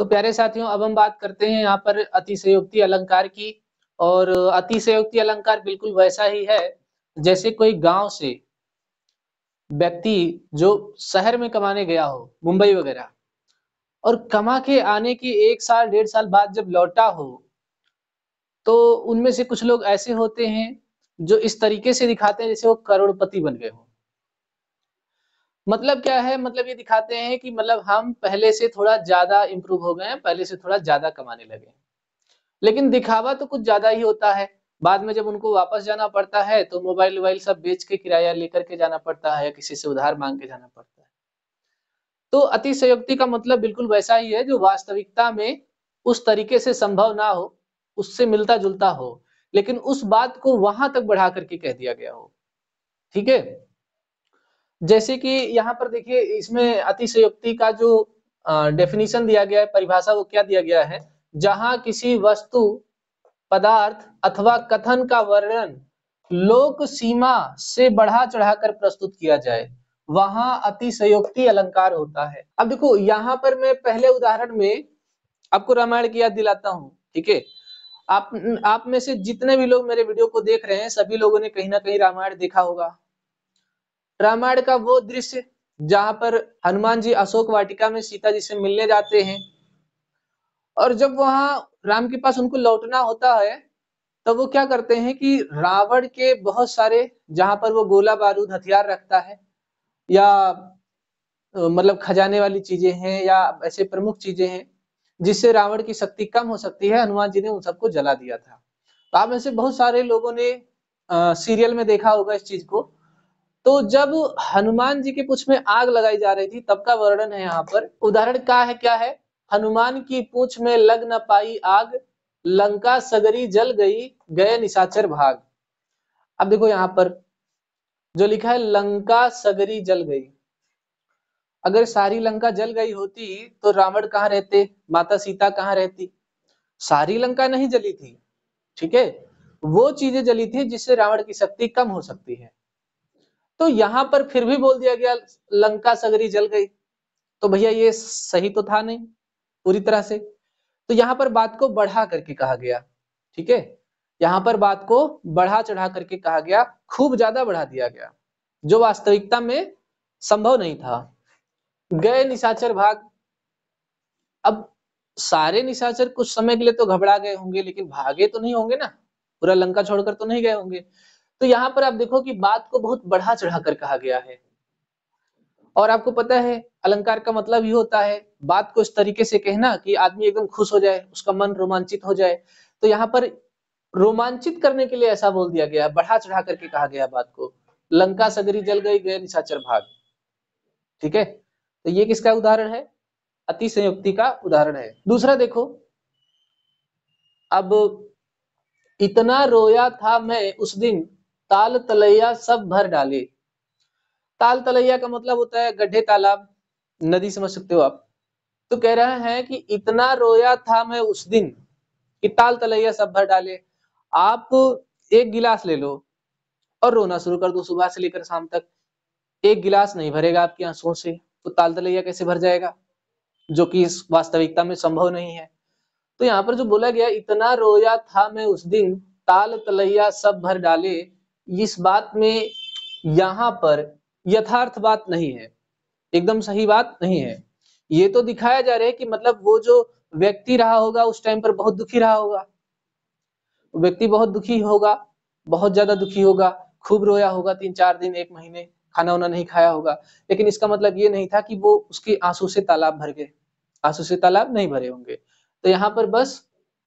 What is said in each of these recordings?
तो प्यारे साथियों अब हम बात करते हैं यहाँ पर अतिशयोक्ति अलंकार की और अतिशयोक्ति अलंकार बिल्कुल वैसा ही है जैसे कोई गांव से व्यक्ति जो शहर में कमाने गया हो मुंबई वगैरह और कमा के आने के एक साल डेढ़ साल बाद जब लौटा हो तो उनमें से कुछ लोग ऐसे होते हैं जो इस तरीके से दिखाते हैं जैसे वो करोड़पति बन गए हों मतलब क्या है मतलब ये दिखाते हैं कि मतलब हम पहले से थोड़ा ज्यादा इंप्रूव हो गए हैं पहले से थोड़ा ज्यादा कमाने लगे लेकिन दिखावा तो कुछ ज्यादा ही होता है बाद में जब उनको वापस जाना पड़ता है तो मोबाइल वोबाइल सब बेच के किराया लेकर के जाना पड़ता है किसी से उधार मांग के जाना पड़ता है तो अतिशयोक्ति का मतलब बिल्कुल वैसा ही है जो वास्तविकता में उस तरीके से संभव ना हो उससे मिलता जुलता हो लेकिन उस बात को वहां तक बढ़ा करके कह दिया गया हो ठीक है जैसे कि यहाँ पर देखिए इसमें अतिशयोक्ति का जो डेफिनेशन दिया गया है परिभाषा वो क्या दिया गया है जहां किसी वस्तु पदार्थ अथवा कथन का वर्णन लोक सीमा से बढ़ा चढ़ाकर प्रस्तुत किया जाए वहां अतिशयोक्ति अलंकार होता है अब देखो यहाँ पर मैं पहले उदाहरण में आपको रामायण की याद दिलाता हूँ ठीक है आप आप में से जितने भी लोग मेरे वीडियो को देख रहे हैं सभी लोगों ने कहीं ना कहीं रामायण देखा होगा रामायण का वो दृश्य जहां पर हनुमान जी अशोक वाटिका में सीता जी से मिलने जाते हैं और जब वहां राम के पास उनको लौटना होता है तब वो क्या करते हैं कि रावण के बहुत सारे जहां पर वो गोला बारूद हथियार रखता है या मतलब खजाने वाली चीजें हैं या ऐसे प्रमुख चीजें हैं जिससे रावण की शक्ति कम हो सकती है हनुमान जी ने उन सबको जला दिया था तो आप ऐसे बहुत सारे लोगों ने आ, सीरियल में देखा होगा इस चीज को तो जब हनुमान जी के पूछ में आग लगाई जा रही थी तब का वर्णन है यहाँ पर उदाहरण का है क्या है हनुमान की पूछ में लग न पाई आग लंका सगरी जल गई गए निशाचर भाग अब देखो यहाँ पर जो लिखा है लंका सगरी जल गई अगर सारी लंका जल गई होती तो रावण कहाँ रहते माता सीता कहाँ रहती सारी लंका नहीं जली थी ठीक है वो चीजें जली थी जिससे रावण की शक्ति कम हो सकती है तो यहां पर फिर भी बोल दिया गया लंका सगरी जल गई तो भैया ये सही तो था नहीं पूरी तरह से तो यहां पर बात को बढ़ा करके कहा गया ठीक है यहां पर बात को बढ़ा चढ़ा करके कहा गया खूब ज्यादा बढ़ा दिया गया जो वास्तविकता में संभव नहीं था गए निशाचर भाग अब सारे निशाचर कुछ समय के लिए तो घबरा गए होंगे लेकिन भागे तो नहीं होंगे ना पूरा लंका छोड़कर तो नहीं गए होंगे तो यहाँ पर आप देखो कि बात को बहुत बढ़ा चढ़ा कर कहा गया है और आपको पता है अलंकार का मतलब ही होता है बात को इस तरीके से कहना कि आदमी एकदम खुश हो जाए उसका मन रोमांचित हो जाए तो यहाँ पर रोमांचित करने के लिए ऐसा बोल दिया गया बढ़ा चढ़ा करके कहा गया बात को लंका सगरी जल गई गए निशाचर भाग ठीक है तो ये किसका उदाहरण है अति संयुक्ति का उदाहरण है दूसरा देखो अब इतना रोया था मैं उस दिन ताल तलैया सब भर डाले ताल तलैया का मतलब होता है गड्ढे तालाब नदी समझ सकते हो आप तो कह रहे हैं कि इतना रोया था मैं उस दिन कि ताल तलैया सब भर डाले आप एक गिलास ले लो और रोना शुरू कर दो सुबह से लेकर शाम तक एक गिलास नहीं भरेगा आपकी आंसुओं से तो ताल तलैया कैसे भर जाएगा जो कि इस वास्तविकता में संभव नहीं है तो यहाँ पर जो बोला गया इतना रोया था मैं उस दिन ताल तलैया सब भर डाले इस बात में यहाँ पर यथार्थ बात नहीं है एकदम सही बात नहीं है ये तो दिखाया जा रहा है कि मतलब वो जो व्यक्ति रहा होगा उस टाइम पर बहुत दुखी रहा होगा व्यक्ति बहुत दुखी होगा बहुत ज्यादा दुखी होगा खूब रोया होगा तीन चार दिन एक महीने खाना वाना नहीं खाया होगा लेकिन इसका मतलब ये नहीं था कि वो उसके आंसू से तालाब भर गए आंसू से तालाब नहीं भरे होंगे तो यहाँ पर बस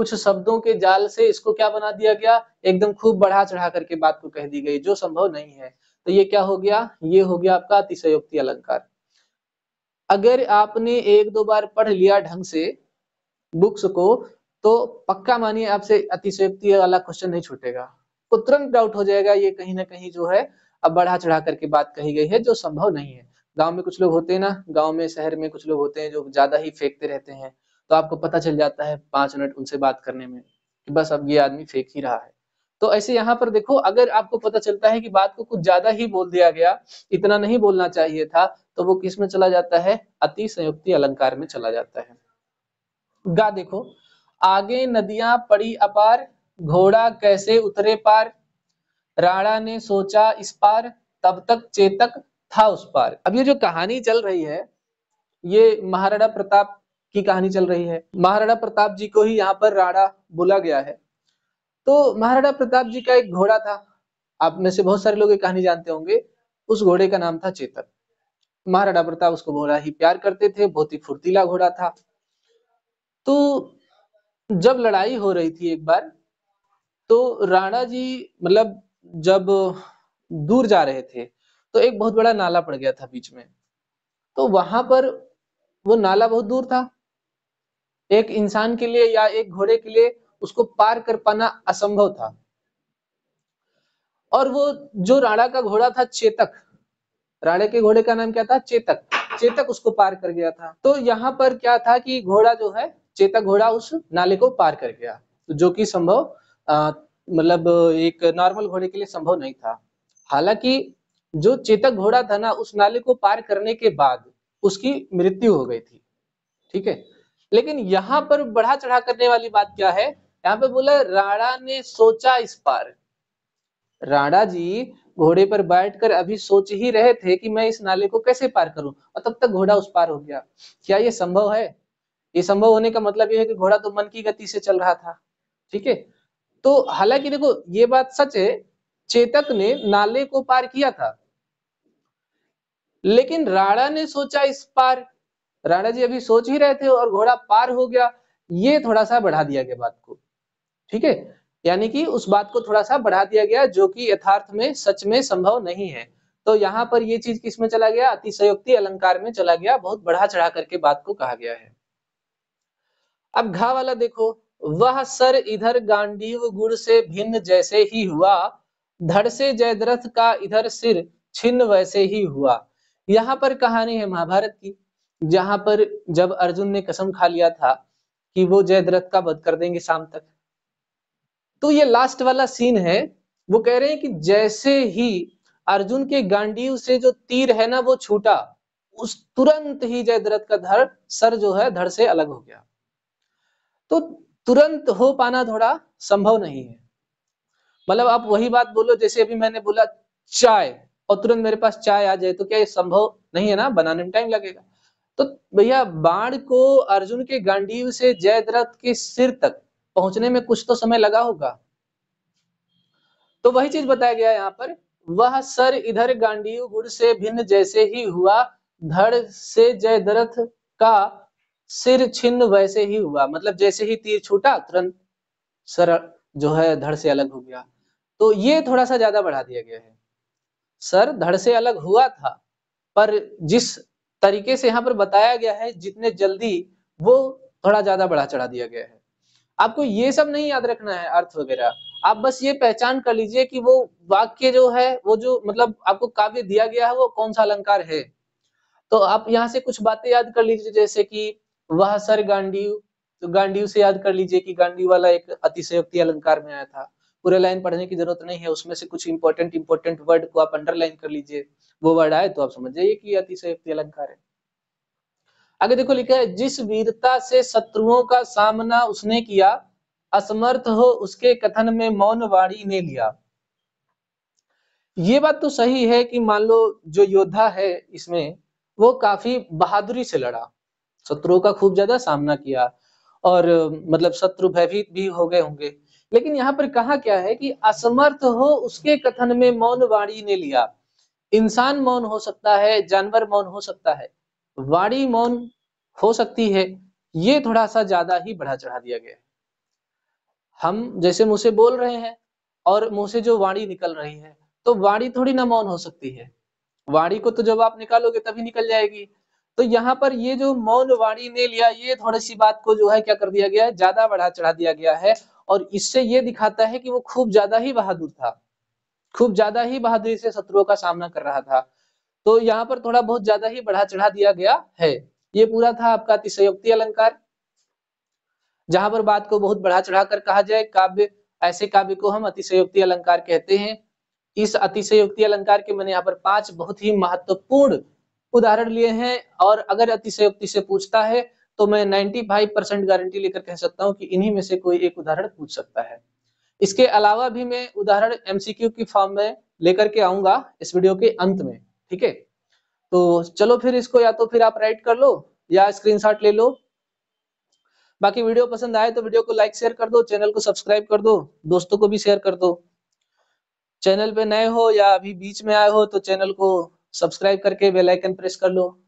कुछ शब्दों के जाल से इसको क्या बना दिया गया एकदम खूब बढ़ा चढ़ा करके बात को कह दी गई जो संभव नहीं है तो ये क्या हो गया ये हो गया आपका अतिशयोक्ति अलंकार अगर आपने एक दो बार पढ़ लिया ढंग से बुक्स को तो पक्का मानिए आपसे अतिशयोक्ति वाला क्वेश्चन नहीं छूटेगा तो तुरंत डाउट हो जाएगा ये कहीं ना कहीं जो है अब बढ़ा चढ़ा करके बात कही गई है जो संभव नहीं है गांव में कुछ लोग होते हैं ना गांव में शहर में कुछ लोग होते हैं जो ज्यादा ही फेंकते रहते हैं तो आपको पता चल जाता है पांच मिनट उनसे बात करने में कि बस अब ये आदमी फेंक ही रहा है तो ऐसे यहाँ पर देखो अगर आपको पता चलता है कि बात को कुछ ज्यादा ही बोल दिया गया इतना नहीं बोलना चाहिए था तो वो किस में चला जाता है अति संयुक्ति अलंकार में चला जाता है गा देखो आगे नदियां पड़ी अपार घोड़ा कैसे उतरे पार राणा ने सोचा इस पार तब तक चेतक था उस पार अब ये जो कहानी चल रही है ये महाराणा प्रताप की कहानी चल रही है महाराणा प्रताप जी को ही यहाँ पर राणा बोला गया है तो महाराणा प्रताप जी का एक घोड़ा था आप में से बहुत सारे लोग ये कहानी जानते होंगे उस घोड़े का नाम था चेतक महाराणा प्रताप उसको बोला ही प्यार करते थे बहुत ही फुर्तीला घोड़ा था तो जब लड़ाई हो रही थी एक बार तो राणा जी मतलब जब दूर जा रहे थे तो एक बहुत बड़ा नाला पड़ गया था बीच में तो वहां पर वो नाला बहुत दूर था एक इंसान के लिए या एक घोड़े के लिए उसको पार कर पाना असंभव था और वो जो राणा का घोड़ा था चेतक राणे के घोड़े का नाम क्या था चेतक चेतक उसको पार कर गया था तो यहाँ पर क्या था कि घोड़ा जो है चेतक घोड़ा उस नाले को पार कर गया तो जो कि संभव मतलब एक नॉर्मल घोड़े के लिए संभव नहीं था हालांकि जो चेतक घोड़ा था ना उस नाले को पार करने के बाद उसकी मृत्यु हो गई थी ठीक है लेकिन यहाँ पर बढ़ा चढ़ा करने वाली बात क्या है यहाँ पे बोला राणा ने सोचा इस पार राणा जी घोड़े पर बैठकर अभी सोच ही रहे थे कि मैं इस नाले को कैसे पार करूं और तब तक घोड़ा उस पार हो गया क्या ये संभव है ये संभव होने का मतलब यह है कि घोड़ा तो मन की गति से चल रहा था ठीक है तो हालांकि देखो ये बात सच है चेतक ने नाले को पार किया था लेकिन राणा ने सोचा इस पार राणा जी अभी सोच ही रहे थे और घोड़ा पार हो गया ये थोड़ा सा बढ़ा दिया गया बात को ठीक है यानी कि उस बात को थोड़ा सा बढ़ा दिया गया जो कि यथार्थ में सच में संभव नहीं है तो यहाँ पर ये चीज में चला गया अतिशयोक्ति अलंकार में चला गया बहुत बढ़ा चढ़ा करके बात को कहा गया है अब घा वाला देखो वह सर इधर गांडीव गुड़ से भिन्न जैसे ही हुआ धड़ से जयद्रथ का इधर सिर छिन्न वैसे ही हुआ यहाँ पर कहानी है महाभारत की जहां पर जब अर्जुन ने कसम खा लिया था कि वो जयद्रथ का वध कर देंगे शाम तक तो ये लास्ट वाला सीन है वो कह रहे हैं कि जैसे ही अर्जुन के गांडीव से जो तीर है ना वो छूटा उस तुरंत ही जयद्रथ का धड़ सर जो है धड़ से अलग हो गया तो तुरंत हो पाना थोड़ा संभव नहीं है मतलब आप वही बात बोलो जैसे अभी मैंने बोला चाय और तुरंत मेरे पास चाय आ जाए तो क्या ये संभव नहीं है ना बनाने में टाइम लगेगा तो भैया बाण को अर्जुन के गांडीव से जयद्रथ के सिर तक पहुंचने में कुछ तो समय लगा होगा तो वही चीज बताया गया यहाँ पर वह सर इधर गांडीव गुड़ से भिन्न जैसे ही हुआ धड़ से जयद्रथ का सिर छिन्न वैसे ही हुआ मतलब जैसे ही तीर छूटा तुरंत सर जो है धड़ से अलग हो गया तो ये थोड़ा सा ज्यादा बढ़ा दिया गया है सर धड़ से अलग हुआ था पर जिस तरीके से यहाँ पर बताया गया है जितने जल्दी वो थोड़ा ज्यादा बढ़ा चढ़ा दिया गया है आपको ये सब नहीं याद रखना है अर्थ वगैरह आप बस ये पहचान कर लीजिए कि वो वाक्य जो है वो जो मतलब आपको काव्य दिया गया है वो कौन सा अलंकार है तो आप यहाँ से कुछ बातें याद कर लीजिए जैसे कि वह सर गांडीव तो गांडीव से याद कर लीजिए कि गांडीव वाला एक अतिशयोक्ति अलंकार में आया था पूरे लाइन पढ़ने की जरूरत नहीं है उसमें से कुछ इंपॉर्टेंट इंपॉर्टेंट वर्ड को आप अंडरलाइन कर लीजिए वो वर्ड आए तो आप समझ जाइए कि अतिशयोक्ति अलंकार है आगे देखो लिखा है जिस वीरता से शत्रुओं का सामना उसने किया असमर्थ हो उसके कथन में मौन वाणी ने लिया ये बात तो सही है कि मान लो जो योद्धा है इसमें वो काफी बहादुरी से लड़ा शत्रुओं का खूब ज्यादा सामना किया और मतलब शत्रु भयभीत भी हो गए होंगे लेकिन यहाँ पर कहा क्या है कि असमर्थ हो उसके कथन में मौन वाणी ने लिया इंसान मौन हो सकता है जानवर मौन हो सकता है वाणी मौन हो सकती है ये थोड़ा सा ज्यादा ही बढ़ा चढ़ा दिया गया है हम जैसे मुंह से बोल रहे हैं और मुंह से जो वाणी निकल रही है तो वाणी थोड़ी ना मौन हो सकती है वाणी को तो जब आप निकालोगे तभी निकल जाएगी तो यहाँ पर ये जो मौन वाणी ने लिया ये थोड़ी सी बात को जो है क्या कर दिया गया है ज्यादा बढ़ा चढ़ा दिया गया है और इससे ये दिखाता है कि वो खूब ज्यादा ही बहादुर था खूब ज्यादा ही बहादुरी से शत्रुओं का सामना कर रहा था तो यहाँ पर थोड़ा बहुत ज्यादा ही बढ़ा चढ़ा दिया गया है ये पूरा था आपका अतिशयोक्ति अलंकार जहां पर बात को बहुत बढ़ा चढ़ा कर कहा जाए काव्य ऐसे काव्य को हम अतिशयोक्ति अलंकार कहते हैं इस अतिशयोक्ति अलंकार के मैंने यहाँ पर पांच बहुत ही महत्वपूर्ण उदाहरण लिए हैं और अगर अतिशयोक्ति से पूछता है तो मैं 95 परसेंट गारंटी लेकर कह सकता हूँ कि इन्हीं में से कोई एक उदाहरण पूछ सकता है इसके अलावा भी मैं उदाहरण एमसीक्यू की फॉर्म में लेकर के आऊंगा इस वीडियो के अंत में ठीक है तो चलो फिर इसको या तो फिर आप राइट कर लो या स्क्रीन ले लो बाकी वीडियो पसंद आए तो वीडियो को लाइक शेयर कर दो चैनल को सब्सक्राइब कर दो दोस्तों को भी शेयर कर दो चैनल पे नए हो या अभी बीच में आए हो तो चैनल को सब्सक्राइब करके बेल आइकन प्रेस कर लो